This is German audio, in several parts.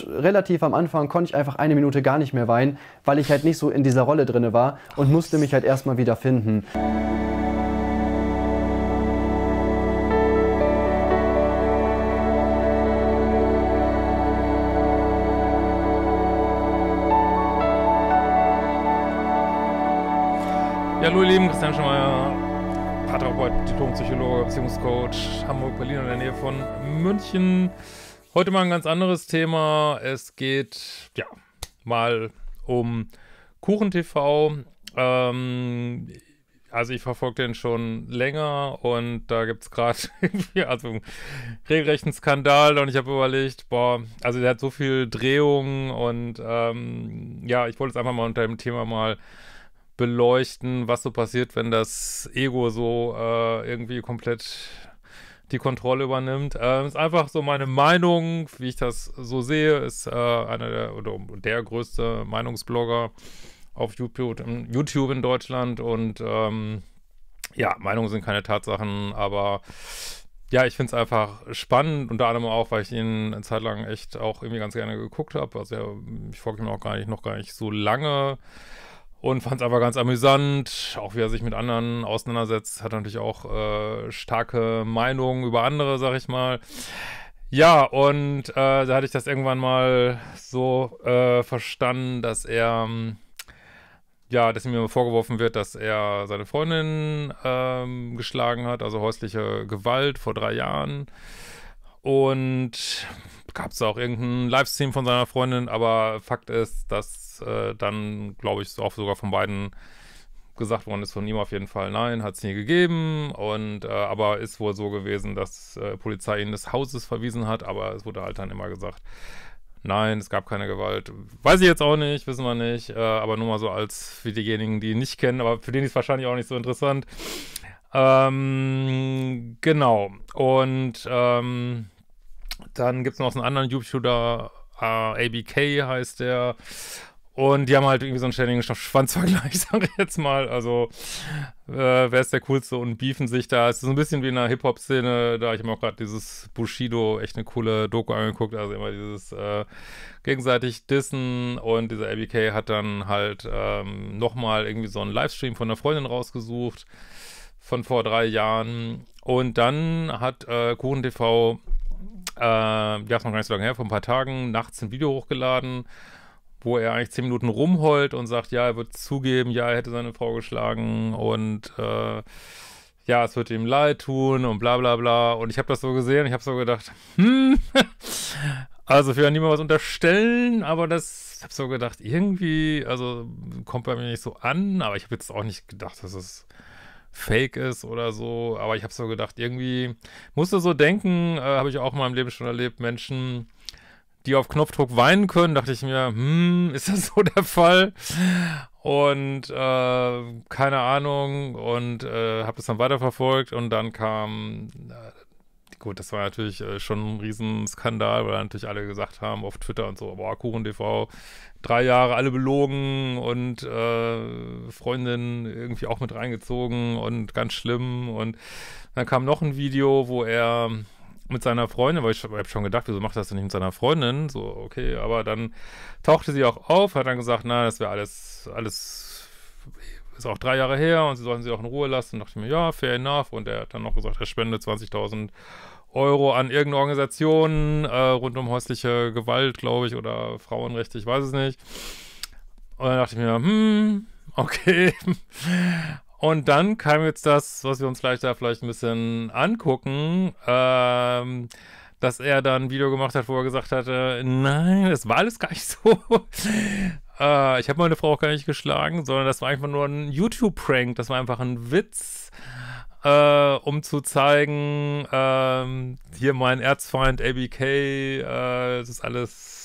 relativ am Anfang konnte ich einfach eine Minute gar nicht mehr weinen, weil ich halt nicht so in dieser Rolle drinne war und musste mich halt erstmal wieder finden. Ja, hallo ihr Lieben, Christian Schemeier, Paartherapeut, Diplompsychologe, Beziehungscoach, Hamburg, Berlin in der Nähe von München. Heute mal ein ganz anderes Thema. Es geht ja mal um Kuchen TV. Ähm, also ich verfolge den schon länger und da gibt es gerade also einen regelrechten Skandal und ich habe überlegt, boah, also der hat so viel Drehungen und ähm, ja, ich wollte es einfach mal unter dem Thema mal beleuchten, was so passiert, wenn das Ego so äh, irgendwie komplett die Kontrolle übernimmt. Ähm, ist einfach so meine Meinung, wie ich das so sehe, ist äh, einer der oder der größte Meinungsblogger auf YouTube, YouTube in Deutschland und ähm, ja, Meinungen sind keine Tatsachen, aber ja, ich finde es einfach spannend, unter anderem auch, weil ich ihn eine Zeit lang echt auch irgendwie ganz gerne geguckt habe. Also ja, ich folge ihm auch gar nicht, noch gar nicht so lange und fand es einfach ganz amüsant, auch wie er sich mit anderen auseinandersetzt, hat natürlich auch äh, starke Meinungen über andere, sag ich mal. Ja, und äh, da hatte ich das irgendwann mal so äh, verstanden, dass er, ähm, ja, dass mir vorgeworfen wird, dass er seine Freundin ähm, geschlagen hat, also häusliche Gewalt vor drei Jahren. Und gab es auch irgendeinen Livestream von seiner Freundin, aber Fakt ist, dass äh, dann, glaube ich, auch sogar von beiden gesagt worden ist, von ihm auf jeden Fall nein, hat es nie gegeben. Und äh, aber ist wohl so gewesen, dass äh, Polizei ihn des Hauses verwiesen hat, aber es wurde halt dann immer gesagt, nein, es gab keine Gewalt. Weiß ich jetzt auch nicht, wissen wir nicht. Äh, aber nur mal so als für diejenigen, die ihn nicht kennen, aber für den ist es wahrscheinlich auch nicht so interessant. Ähm, genau. Und ähm, dann gibt es noch so einen anderen YouTube-Shooter, äh, ABK heißt der. Und die haben halt irgendwie so einen ständigen Schwanzvergleich, sag ich jetzt mal. Also, äh, wer ist der Coolste und beefen sich da. Es ist so ein bisschen wie in einer Hip-Hop-Szene. Da ich mir auch gerade dieses Bushido echt eine coole Doku angeguckt. Also immer dieses äh, gegenseitig Dissen. Und dieser ABK hat dann halt ähm, nochmal irgendwie so einen Livestream von einer Freundin rausgesucht von vor drei Jahren. Und dann hat äh, Kuchen TV, äh, ja, ist noch gar nicht so lange her, vor ein paar Tagen nachts ein Video hochgeladen wo er eigentlich zehn Minuten rumheult und sagt, ja, er wird zugeben, ja, er hätte seine Frau geschlagen und äh, ja, es wird ihm leid tun und bla bla bla. Und ich habe das so gesehen, ich habe so gedacht, hm, also für niemand was unterstellen, aber das, ich habe so gedacht, irgendwie, also kommt bei mir nicht so an, aber ich habe jetzt auch nicht gedacht, dass es fake ist oder so, aber ich habe so gedacht, irgendwie musste so denken, äh, habe ich auch in meinem Leben schon erlebt, Menschen, die auf Knopfdruck weinen können, dachte ich mir, hm, ist das so der Fall? Und äh, keine Ahnung und äh, habe das dann weiterverfolgt und dann kam, äh, gut, das war natürlich äh, schon ein Riesenskandal, weil natürlich alle gesagt haben auf Twitter und so, boah, Kuchen TV, drei Jahre alle belogen und äh, Freundin irgendwie auch mit reingezogen und ganz schlimm und dann kam noch ein Video, wo er mit seiner Freundin, weil ich habe schon gedacht, wieso macht er das denn nicht mit seiner Freundin? So, okay, aber dann tauchte sie auch auf, hat dann gesagt, na, das wäre alles, alles, ist auch drei Jahre her und sie sollten sie auch in Ruhe lassen. Und dachte ich mir, ja, fair enough. Und er hat dann noch gesagt, er spende 20.000 Euro an irgendeine Organisation äh, rund um häusliche Gewalt, glaube ich, oder Frauenrechte, ich weiß es nicht. Und dann dachte ich mir, hm, okay. Und dann kam jetzt das, was wir uns gleich da vielleicht ein bisschen angucken, ähm, dass er dann ein Video gemacht hat, wo er gesagt hatte, nein, das war alles gar nicht so. äh, ich habe meine Frau auch gar nicht geschlagen, sondern das war einfach nur ein YouTube-Prank, das war einfach ein Witz. Äh, um zu zeigen, äh, hier mein Erzfeind ABK, das äh, ist alles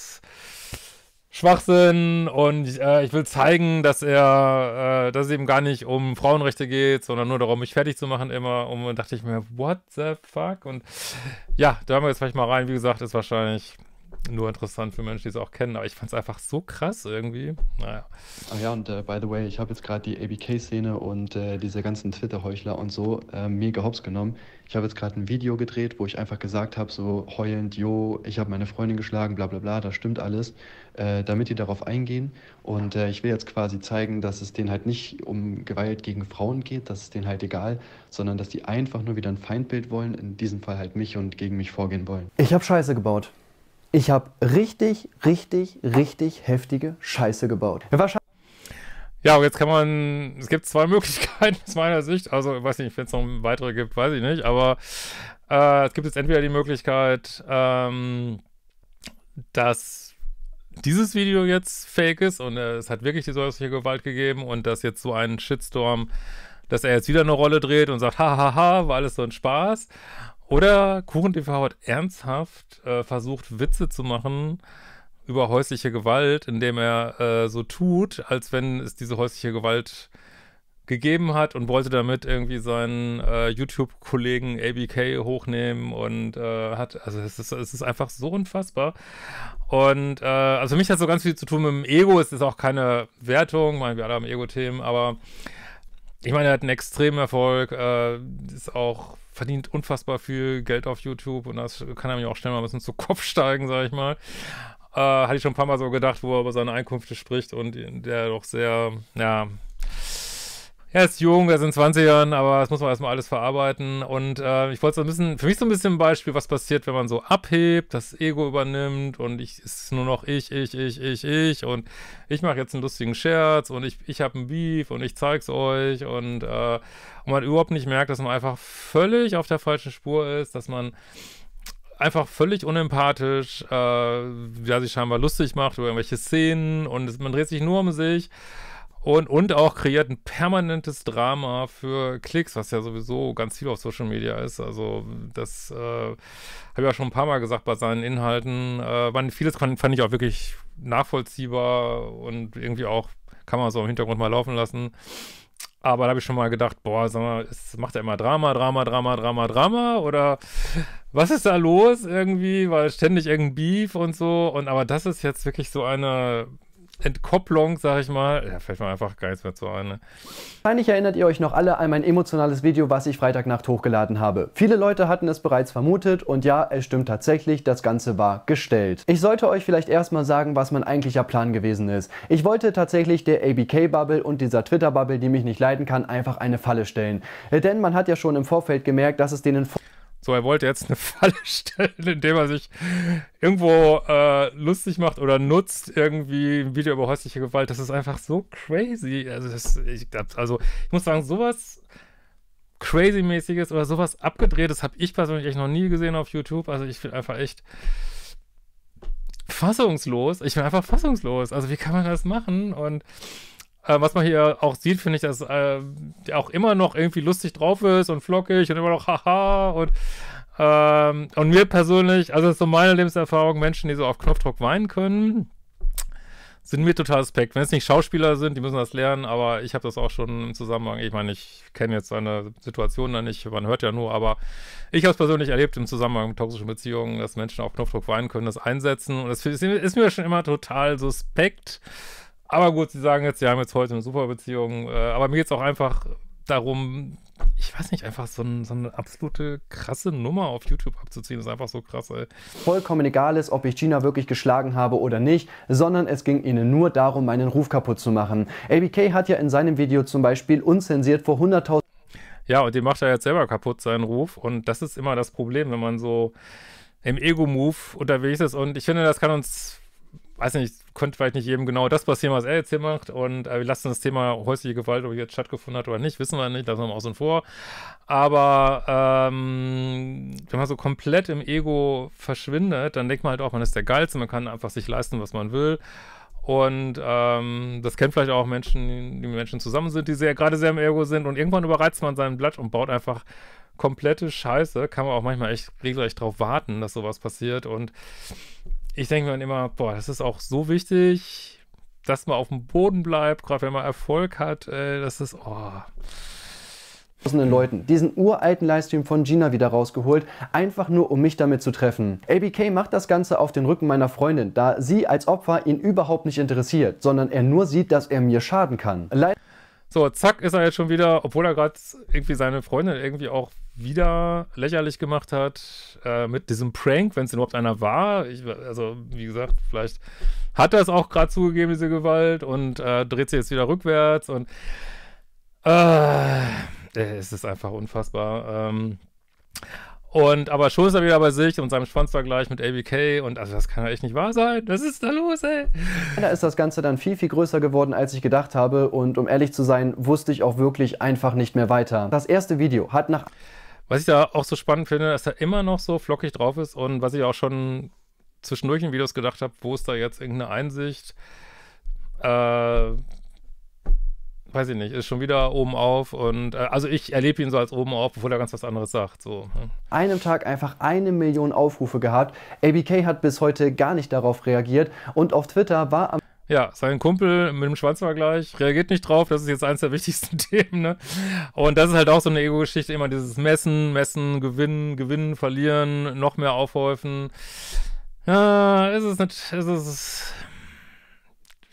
Schwachsinn und äh, ich will zeigen, dass er, äh, dass es eben gar nicht um Frauenrechte geht, sondern nur darum, mich fertig zu machen immer. Und dachte ich mir, what the fuck? Und ja, da haben wir jetzt vielleicht mal rein. Wie gesagt, ist wahrscheinlich nur interessant für Menschen, die es auch kennen, aber ich fand es einfach so krass irgendwie. Naja. Ach ja, und äh, by the way, ich habe jetzt gerade die ABK-Szene und äh, diese ganzen Twitter-Heuchler und so äh, mega hops genommen. Ich habe jetzt gerade ein Video gedreht, wo ich einfach gesagt habe, so heulend, jo, ich habe meine Freundin geschlagen, bla bla bla, das stimmt alles. Äh, damit die darauf eingehen. Und äh, ich will jetzt quasi zeigen, dass es denen halt nicht um Gewalt gegen Frauen geht, dass es denen halt egal, sondern dass die einfach nur wieder ein Feindbild wollen, in diesem Fall halt mich und gegen mich vorgehen wollen. Ich habe Scheiße gebaut. Ich habe richtig, richtig, richtig heftige Scheiße gebaut. ja, und jetzt kann man, es gibt zwei Möglichkeiten aus meiner Sicht. Also, ich weiß nicht, wenn es noch weitere gibt, weiß ich nicht. Aber äh, es gibt jetzt entweder die Möglichkeit, ähm, dass dieses Video jetzt fake ist und äh, es hat wirklich die solche Gewalt gegeben und dass jetzt so ein Shitstorm, dass er jetzt wieder eine Rolle dreht und sagt, hahaha, war alles so ein Spaß. Oder KuchenTV hat ernsthaft äh, versucht, Witze zu machen über häusliche Gewalt, indem er äh, so tut, als wenn es diese häusliche Gewalt äh, gegeben hat und wollte damit irgendwie seinen äh, YouTube-Kollegen ABK hochnehmen und äh, hat, also es ist, es ist einfach so unfassbar. Und äh, also für mich hat so ganz viel zu tun mit dem Ego, es ist auch keine Wertung, meine, wir alle haben Ego-Themen, aber ich meine, er hat einen extremen Erfolg, äh, ist auch, verdient unfassbar viel Geld auf YouTube und das kann er mir auch schnell mal ein bisschen zu Kopf steigen, sag ich mal. Äh, hatte ich schon ein paar Mal so gedacht, wo er über seine Einkünfte spricht und der doch sehr, ja, er ist jung, er ist in 20 Jahren, aber das muss man erstmal alles verarbeiten. Und äh, ich wollte so ein bisschen, für mich so ein bisschen ein Beispiel, was passiert, wenn man so abhebt, das Ego übernimmt und ich ist nur noch ich, ich, ich, ich, ich und ich mache jetzt einen lustigen Scherz und ich, ich habe einen Beef und ich zeig's euch und, äh, und man überhaupt nicht merkt, dass man einfach völlig auf der falschen Spur ist, dass man einfach völlig unempathisch, äh, ja, sich scheinbar lustig macht über irgendwelche Szenen und es, man dreht sich nur um sich und, und auch kreiert ein permanentes Drama für Klicks, was ja sowieso ganz viel auf Social Media ist. Also das äh, habe ich ja schon ein paar Mal gesagt bei seinen Inhalten. Äh, man, vieles fand, fand ich auch wirklich nachvollziehbar und irgendwie auch kann man so im Hintergrund mal laufen lassen. Aber da habe ich schon mal gedacht, boah, sag mal, ist, macht er immer Drama, Drama, Drama, Drama, Drama? Oder was ist da los irgendwie? Weil ständig irgendein Beef und so. Und aber das ist jetzt wirklich so eine Entkopplung, sag ich mal. Ja, fällt mir einfach gar nichts mehr zu ein. Ne? Wahrscheinlich erinnert ihr euch noch alle an mein emotionales Video, was ich Freitagnacht hochgeladen habe. Viele Leute hatten es bereits vermutet und ja, es stimmt tatsächlich, das Ganze war gestellt. Ich sollte euch vielleicht erstmal sagen, was mein eigentlicher Plan gewesen ist. Ich wollte tatsächlich der ABK-Bubble und dieser Twitter-Bubble, die mich nicht leiden kann, einfach eine Falle stellen. Denn man hat ja schon im Vorfeld gemerkt, dass es denen... So, er wollte jetzt eine Falle stellen, indem er sich irgendwo äh, lustig macht oder nutzt irgendwie ein Video über häusliche Gewalt. Das ist einfach so crazy. Also, das, ich, also ich muss sagen, sowas crazy-mäßiges oder sowas abgedrehtes habe ich persönlich echt noch nie gesehen auf YouTube. Also ich bin einfach echt fassungslos. Ich bin einfach fassungslos. Also wie kann man das machen? Und äh, was man hier auch sieht, finde ich, dass äh, der auch immer noch irgendwie lustig drauf ist und flockig und immer noch haha und ähm, und mir persönlich, also das ist so meine Lebenserfahrung, Menschen, die so auf Knopfdruck weinen können, sind mir total suspekt. Wenn es nicht Schauspieler sind, die müssen das lernen, aber ich habe das auch schon im Zusammenhang, ich meine, ich kenne jetzt seine Situation da nicht, man hört ja nur, aber ich habe es persönlich erlebt im Zusammenhang mit toxischen Beziehungen, dass Menschen auf Knopfdruck weinen können, das einsetzen und das ist mir schon immer total suspekt. Aber gut, sie sagen jetzt, sie haben jetzt heute eine super Beziehung. Äh, aber mir geht es auch einfach darum, ich weiß nicht, einfach so, ein, so, eine absolute krasse Nummer auf YouTube abzuziehen, ist einfach so krass, ey. Vollkommen egal ist, ob ich Gina wirklich geschlagen habe oder nicht, sondern es ging ihnen nur darum, meinen Ruf kaputt zu machen. ABK hat ja in seinem Video zum Beispiel unzensiert vor 100.000. Ja, und den macht er jetzt selber kaputt, seinen Ruf. Und das ist immer das Problem, wenn man so im Ego-Move unterwegs ist. Und ich finde, das kann uns weiß nicht, könnte vielleicht nicht jedem genau das passieren, was er jetzt hier macht. Und äh, wir lassen das Thema häusliche Gewalt, ob jetzt stattgefunden hat oder nicht, wissen wir nicht, lassen wir mal außen vor. Aber ähm, wenn man so komplett im Ego verschwindet, dann denkt man halt auch, man ist der Geilste, man kann einfach sich leisten, was man will. Und ähm, das kennen vielleicht auch Menschen, die mit Menschen zusammen sind, die sehr, gerade sehr im Ego sind. Und irgendwann überreizt man sein Blatt und baut einfach komplette Scheiße. Kann man auch manchmal echt regelrecht drauf warten, dass sowas passiert. Und ich denke mir dann immer, boah, das ist auch so wichtig, dass man auf dem Boden bleibt, gerade wenn man Erfolg hat. ey, äh, das ist, oh tausenden Leuten diesen uralten Livestream von Gina wieder rausgeholt, einfach nur um mich damit zu treffen. ABK macht das Ganze auf den Rücken meiner Freundin, da sie als Opfer ihn überhaupt nicht interessiert, sondern er nur sieht, dass er mir schaden kann. Leid so, zack, ist er jetzt schon wieder, obwohl er gerade irgendwie seine Freundin irgendwie auch wieder lächerlich gemacht hat äh, mit diesem Prank, wenn es überhaupt einer war. Ich, also, wie gesagt, vielleicht hat er es auch gerade zugegeben, diese Gewalt, und äh, dreht sie jetzt wieder rückwärts. Und äh, äh, es ist einfach unfassbar. Ähm, und aber schon ist er wieder bei sich und seinem Schwanzvergleich mit ABK und also das kann ja echt nicht wahr sein. Was ist da los, ey? Da ist das Ganze dann viel, viel größer geworden, als ich gedacht habe. Und um ehrlich zu sein, wusste ich auch wirklich einfach nicht mehr weiter. Das erste Video hat nach. Was ich da auch so spannend finde, dass er immer noch so flockig drauf ist und was ich auch schon zwischendurch in Videos gedacht habe, wo ist da jetzt irgendeine Einsicht? Äh, weiß ich nicht, ist schon wieder oben auf und äh, also ich erlebe ihn so als oben auf, bevor er ganz was anderes sagt. So. Ne? Einem Tag einfach eine Million Aufrufe gehabt. ABK hat bis heute gar nicht darauf reagiert und auf Twitter war am ja, sein Kumpel mit dem Schwanzvergleich reagiert nicht drauf. Das ist jetzt eines der wichtigsten Themen. Ne? Und das ist halt auch so eine Ego-Geschichte. Immer dieses Messen, Messen, Gewinnen, Gewinnen, Verlieren, noch mehr aufhäufen. Ja, ist es nicht, ist es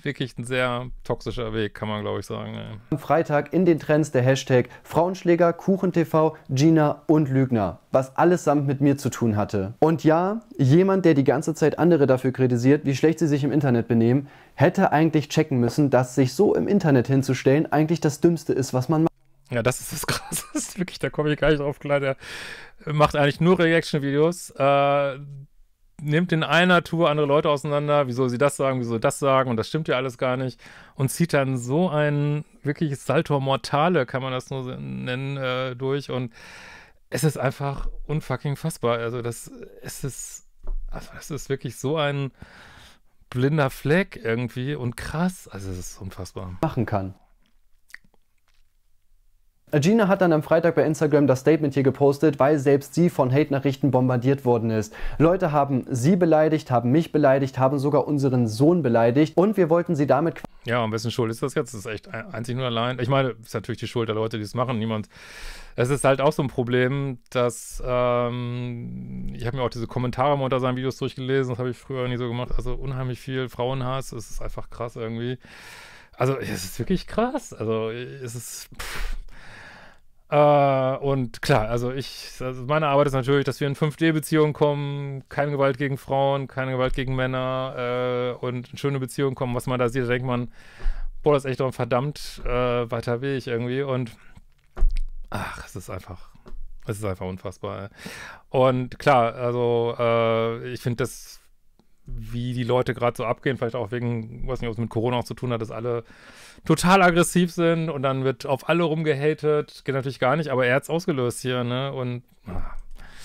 wirklich ein sehr toxischer Weg, kann man glaube ich sagen. Ja. Am Freitag in den Trends der Hashtag Frauenschläger, KuchenTV, Gina und Lügner, was allesamt mit mir zu tun hatte. Und ja, jemand, der die ganze Zeit andere dafür kritisiert, wie schlecht sie sich im Internet benehmen, hätte eigentlich checken müssen, dass sich so im Internet hinzustellen eigentlich das Dümmste ist, was man macht. Ja, das ist das Krasseste, wirklich, da komme ich gar nicht drauf klar. Der macht eigentlich nur Reaction-Videos. Äh, nimmt in einer Tour andere Leute auseinander, wieso sie das sagen, wieso das sagen und das stimmt ja alles gar nicht und zieht dann so ein wirkliches Salto Mortale, kann man das nur nennen, äh, durch und es ist einfach unfucking fassbar. Also das es ist, also das ist wirklich so ein blinder Fleck irgendwie und krass. Also es ist unfassbar. Machen kann. Gina hat dann am Freitag bei Instagram das Statement hier gepostet, weil selbst sie von Hate-Nachrichten bombardiert worden ist. Leute haben sie beleidigt, haben mich beleidigt, haben sogar unseren Sohn beleidigt und wir wollten sie damit... Ja, und wessen Schuld ist das jetzt? Das ist echt einzig nur allein. Ich meine, ist natürlich die Schuld der Leute, die es machen. Niemand. Es ist halt auch so ein Problem, dass ähm, ich habe mir auch diese Kommentare mal unter seinen Videos durchgelesen. Das habe ich früher nie so gemacht. Also unheimlich viel Frauenhass. Es ist einfach krass irgendwie. Also es ist wirklich krass. Also es ist. Pff. Äh, und klar, also ich, also meine Arbeit ist natürlich, dass wir in 5D-Beziehungen kommen, keine Gewalt gegen Frauen, keine Gewalt gegen Männer äh, und in schöne Beziehungen kommen. Was man da sieht, da denkt man, boah, das ist echt doch ein verdammt äh, weiter Weg irgendwie. Und ach, es ist einfach, es ist einfach unfassbar. Und klar, also äh, ich finde das wie die Leute gerade so abgehen, vielleicht auch wegen, weiß nicht, ob es mit Corona auch zu tun hat, dass alle total aggressiv sind und dann wird auf alle rumgehatet, geht natürlich gar nicht, aber er hat es ausgelöst hier, ne? Und ah,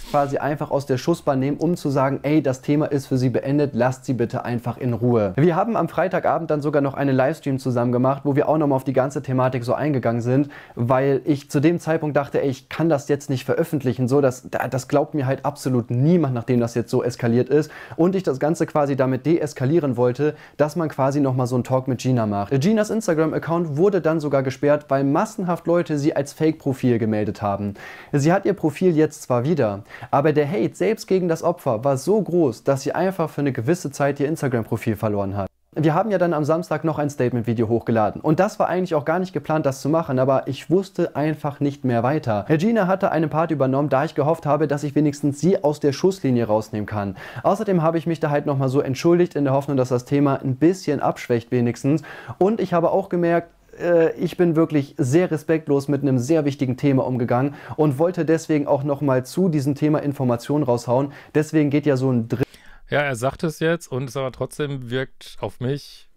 quasi einfach aus der Schussbahn nehmen, um zu sagen, ey, das Thema ist für sie beendet, lasst sie bitte einfach in Ruhe. Wir haben am Freitagabend dann sogar noch einen Livestream zusammen gemacht, wo wir auch nochmal auf die ganze Thematik so eingegangen sind, weil ich zu dem Zeitpunkt dachte, ey, ich kann das jetzt nicht veröffentlichen, so, das, das glaubt mir halt absolut niemand, nachdem das jetzt so eskaliert ist und ich das Ganze quasi damit deeskalieren wollte, dass man quasi nochmal so einen Talk mit Gina macht. Ginas Instagram-Account wurde dann sogar gesperrt, weil massenhaft Leute sie als Fake-Profil gemeldet haben. Sie hat ihr Profil jetzt zwar wieder, aber der Hate selbst gegen das Opfer war so groß, dass sie einfach für eine gewisse Zeit ihr Instagram-Profil verloren hat. Wir haben ja dann am Samstag noch ein Statement-Video hochgeladen. Und das war eigentlich auch gar nicht geplant, das zu machen, aber ich wusste einfach nicht mehr weiter. Regina hatte einen Part übernommen, da ich gehofft habe, dass ich wenigstens sie aus der Schusslinie rausnehmen kann. Außerdem habe ich mich da halt nochmal so entschuldigt, in der Hoffnung, dass das Thema ein bisschen abschwächt wenigstens. Und ich habe auch gemerkt, äh, ich bin wirklich sehr respektlos mit einem sehr wichtigen Thema umgegangen und wollte deswegen auch nochmal zu diesem Thema Informationen raushauen. Deswegen geht ja so ein Drittel. Ja, er sagt es jetzt und es aber trotzdem wirkt auf mich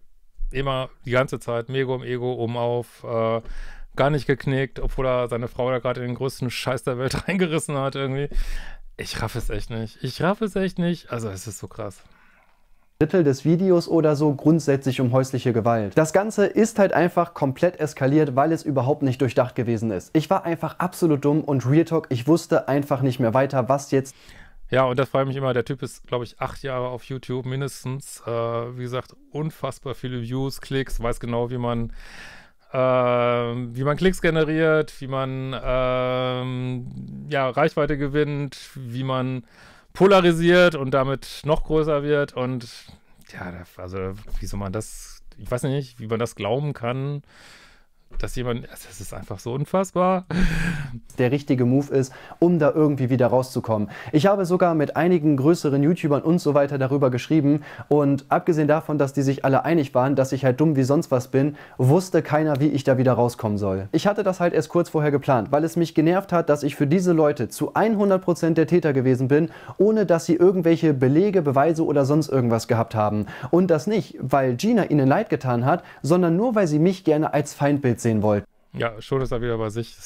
immer die ganze Zeit mega um Ego um auf. Äh, gar nicht geknickt, obwohl er seine Frau da gerade in den größten Scheiß der Welt reingerissen hat irgendwie. Ich raff es echt nicht. Ich raff es echt nicht. Also es ist so krass. Drittel des Videos oder so grundsätzlich um häusliche Gewalt. Das Ganze ist halt einfach komplett eskaliert, weil es überhaupt nicht durchdacht gewesen ist. Ich war einfach absolut dumm und Real Talk, ich wusste einfach nicht mehr weiter, was jetzt. Ja, und das freut mich immer. Der Typ ist, glaube ich, acht Jahre auf YouTube mindestens. Äh, wie gesagt, unfassbar viele Views, Klicks, weiß genau, wie man ähm, wie man Klicks generiert, wie man ähm, ja, Reichweite gewinnt, wie man polarisiert und damit noch größer wird. Und ja, also wie soll man das, ich weiß nicht, wie man das glauben kann dass jemand, also das ist einfach so unfassbar. Der richtige Move ist, um da irgendwie wieder rauszukommen. Ich habe sogar mit einigen größeren YouTubern und so weiter darüber geschrieben und abgesehen davon, dass die sich alle einig waren, dass ich halt dumm wie sonst was bin, wusste keiner, wie ich da wieder rauskommen soll. Ich hatte das halt erst kurz vorher geplant, weil es mich genervt hat, dass ich für diese Leute zu 100% der Täter gewesen bin, ohne dass sie irgendwelche Belege, Beweise oder sonst irgendwas gehabt haben. Und das nicht, weil Gina ihnen leid getan hat, sondern nur, weil sie mich gerne als Feindbild sehen wollt. Ja, schon ist er wieder bei sich.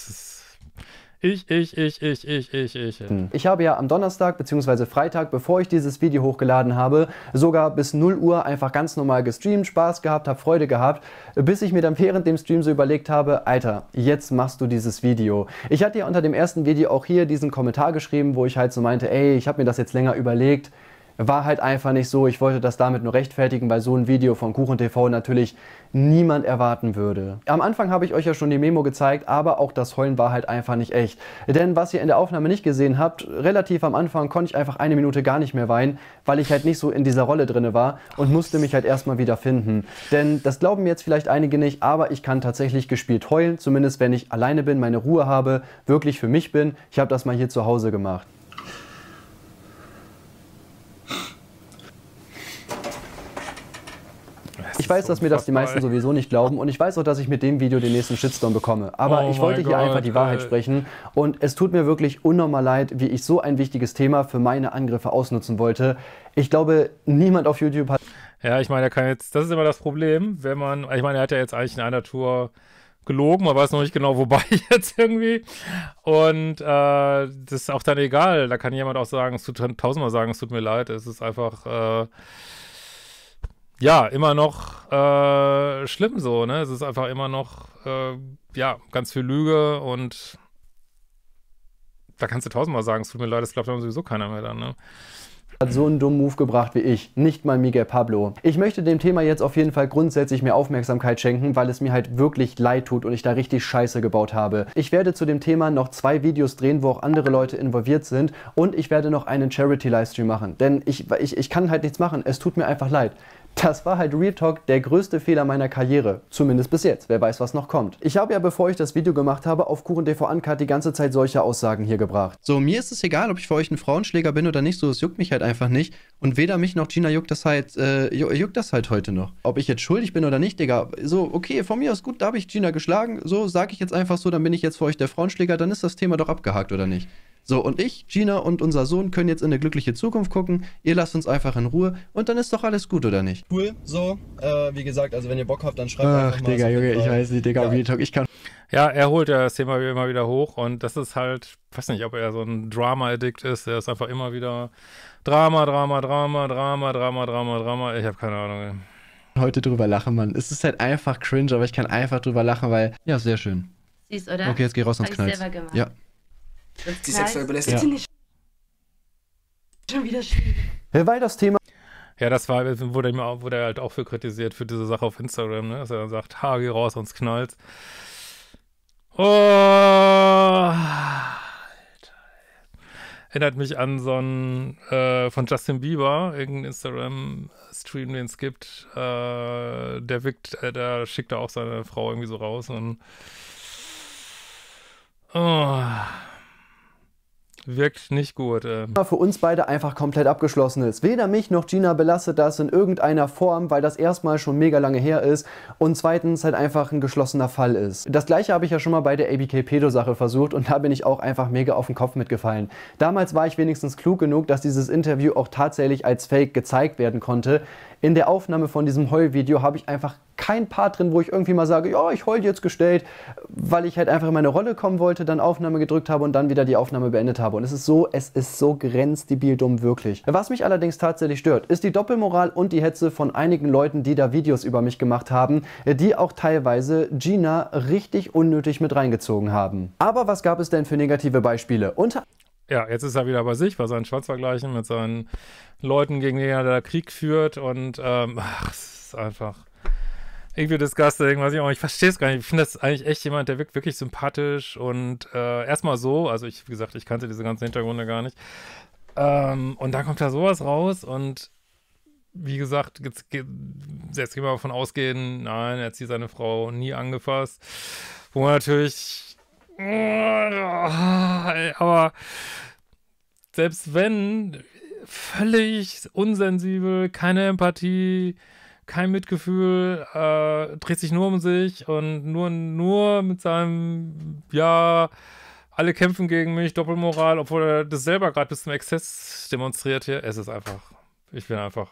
Ich, ich, ich, ich, ich, ich, ich. Hm. Ich habe ja am Donnerstag bzw. Freitag, bevor ich dieses Video hochgeladen habe, sogar bis 0 Uhr einfach ganz normal gestreamt, Spaß gehabt, habe Freude gehabt, bis ich mir dann während dem Stream so überlegt habe, Alter, jetzt machst du dieses Video. Ich hatte ja unter dem ersten Video auch hier diesen Kommentar geschrieben, wo ich halt so meinte, ey, ich habe mir das jetzt länger überlegt, war halt einfach nicht so. Ich wollte das damit nur rechtfertigen, weil so ein Video von Kuchen TV natürlich niemand erwarten würde. Am Anfang habe ich euch ja schon die Memo gezeigt, aber auch das Heulen war halt einfach nicht echt. Denn was ihr in der Aufnahme nicht gesehen habt, relativ am Anfang konnte ich einfach eine Minute gar nicht mehr weinen, weil ich halt nicht so in dieser Rolle drinne war und musste mich halt erstmal wieder finden. Denn das glauben mir jetzt vielleicht einige nicht, aber ich kann tatsächlich gespielt heulen, zumindest wenn ich alleine bin, meine Ruhe habe, wirklich für mich bin. Ich habe das mal hier zu Hause gemacht. Ich weiß, dass mir das die meisten sowieso nicht glauben und ich weiß auch, dass ich mit dem Video den nächsten Shitstorm bekomme. Aber oh ich wollte hier Gott, einfach die Wahrheit ey. sprechen und es tut mir wirklich unnormal leid, wie ich so ein wichtiges Thema für meine Angriffe ausnutzen wollte. Ich glaube, niemand auf YouTube hat. Ja, ich meine, er kann jetzt, das ist immer das Problem, wenn man, ich meine, er hat ja jetzt eigentlich in einer Tour gelogen, man weiß noch nicht genau, wobei jetzt irgendwie. Und äh, das ist auch dann egal. Da kann jemand auch sagen, es tut tausendmal sagen, es tut mir leid. Es ist einfach, äh, ja, immer noch äh, schlimm so, ne? Es ist einfach immer noch, äh, ja, ganz viel Lüge und da kannst du tausendmal sagen, es tut mir leid, das glaubt dann sowieso keiner mehr dann, ne? hat so einen dummen Move gebracht wie ich. Nicht mal Miguel Pablo. Ich möchte dem Thema jetzt auf jeden Fall grundsätzlich mehr Aufmerksamkeit schenken, weil es mir halt wirklich leid tut und ich da richtig Scheiße gebaut habe. Ich werde zu dem Thema noch zwei Videos drehen, wo auch andere Leute involviert sind und ich werde noch einen Charity-Livestream machen, denn ich, ich, ich kann halt nichts machen. Es tut mir einfach leid. Das war halt Real Talk der größte Fehler meiner Karriere. Zumindest bis jetzt. Wer weiß, was noch kommt. Ich habe ja, bevor ich das Video gemacht habe, auf KuchenTV Uncut die ganze Zeit solche Aussagen hier gebracht. So, mir ist es egal, ob ich für euch ein Frauenschläger bin oder nicht. So, es juckt mich halt einfach nicht. Und weder mich noch Gina juckt das halt, äh, juckt das halt heute noch. Ob ich jetzt schuldig bin oder nicht, Digga. So, okay, von mir aus gut, da habe ich Gina geschlagen. So, sage ich jetzt einfach so, dann bin ich jetzt für euch der Frauenschläger. Dann ist das Thema doch abgehakt, oder nicht? So, und ich, Gina und unser Sohn können jetzt in eine glückliche Zukunft gucken. Ihr lasst uns einfach in Ruhe und dann ist doch alles gut, oder nicht? Cool, so. Äh, wie gesagt, also wenn ihr Bock habt, dann schreibt Ach, einfach mal. Digga, Junge, ich weiß nicht, Digga, ja. wie Talk, ich kann. Ja, er holt ja das Thema immer wieder hoch und das ist halt, ich weiß nicht, ob er so ein Drama-Addict ist, Er ist einfach immer wieder Drama, Drama, Drama, Drama, Drama, Drama, Drama. Ich habe keine Ahnung. Heute drüber lachen, Mann. Es ist halt einfach cringe, aber ich kann einfach drüber lachen, weil. Ja, sehr schön. Siehst, oder? Okay, jetzt geh raus und knallst. Ja. Die sexuelle Belästigung. Ja. Schon wieder schwierig. Weil das Thema. Ja, das war, wurde, ihm, wurde er halt auch für kritisiert, für diese Sache auf Instagram, ne? dass er dann sagt, ha, geh raus, sonst knallt. Oh, Alter. Erinnert mich an so einen äh, von Justin Bieber, irgendeinen Instagram-Stream, den es gibt. Äh, der, wickt, äh, der schickt da auch seine Frau irgendwie so raus und. Oh wirkt nicht gut. Äh. Für uns beide einfach komplett abgeschlossen ist. Weder mich noch Gina belastet das in irgendeiner Form, weil das erstmal schon mega lange her ist und zweitens halt einfach ein geschlossener Fall ist. Das gleiche habe ich ja schon mal bei der ABK-Pedo-Sache versucht und da bin ich auch einfach mega auf den Kopf mitgefallen. Damals war ich wenigstens klug genug, dass dieses Interview auch tatsächlich als Fake gezeigt werden konnte. In der Aufnahme von diesem Heulvideo habe ich einfach kein Part drin, wo ich irgendwie mal sage, ja, ich heul jetzt gestellt, weil ich halt einfach in meine Rolle kommen wollte, dann Aufnahme gedrückt habe und dann wieder die Aufnahme beendet habe. Und es ist so, es ist so grenzdebil dumm wirklich. Was mich allerdings tatsächlich stört, ist die Doppelmoral und die Hetze von einigen Leuten, die da Videos über mich gemacht haben, die auch teilweise Gina richtig unnötig mit reingezogen haben. Aber was gab es denn für negative Beispiele? Unter ja, jetzt ist er wieder bei sich, bei seinen Schwarzvergleichen mit seinen Leuten, gegen die er da Krieg führt und ähm, ach, es ist einfach irgendwie disgusting, weiß ich auch, ich verstehe es gar nicht. Ich finde das eigentlich echt jemand, der wirkt wirklich sympathisch und äh, erstmal so, also ich, wie gesagt, ich kannte diese ganzen Hintergründe gar nicht. Ähm, und dann kommt da sowas raus und wie gesagt, jetzt, jetzt gehen wir davon ausgehen, nein, er hat sie seine Frau nie angefasst. Wo man natürlich, äh, aber selbst wenn, völlig unsensibel, keine Empathie, kein Mitgefühl, äh, dreht sich nur um sich und nur, nur mit seinem, ja, alle kämpfen gegen mich, Doppelmoral, obwohl er das selber gerade bis zum Exzess demonstriert hier. Es ist einfach, ich bin einfach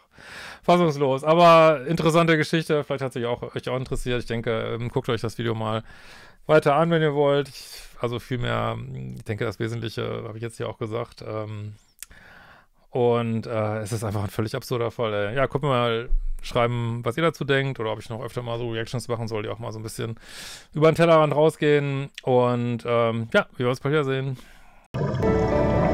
fassungslos. Aber interessante Geschichte, vielleicht hat sich auch, euch auch interessiert. Ich denke, ähm, guckt euch das Video mal weiter an, wenn ihr wollt. Ich, also vielmehr, ich denke, das Wesentliche habe ich jetzt hier auch gesagt. Ähm, und äh, es ist einfach ein völlig absurder Fall. Ey. Ja, guck mal schreiben, was ihr dazu denkt oder ob ich noch öfter mal so Reactions machen soll, die auch mal so ein bisschen über den Tellerrand rausgehen. Und ähm, ja, wir werden uns bald wiedersehen.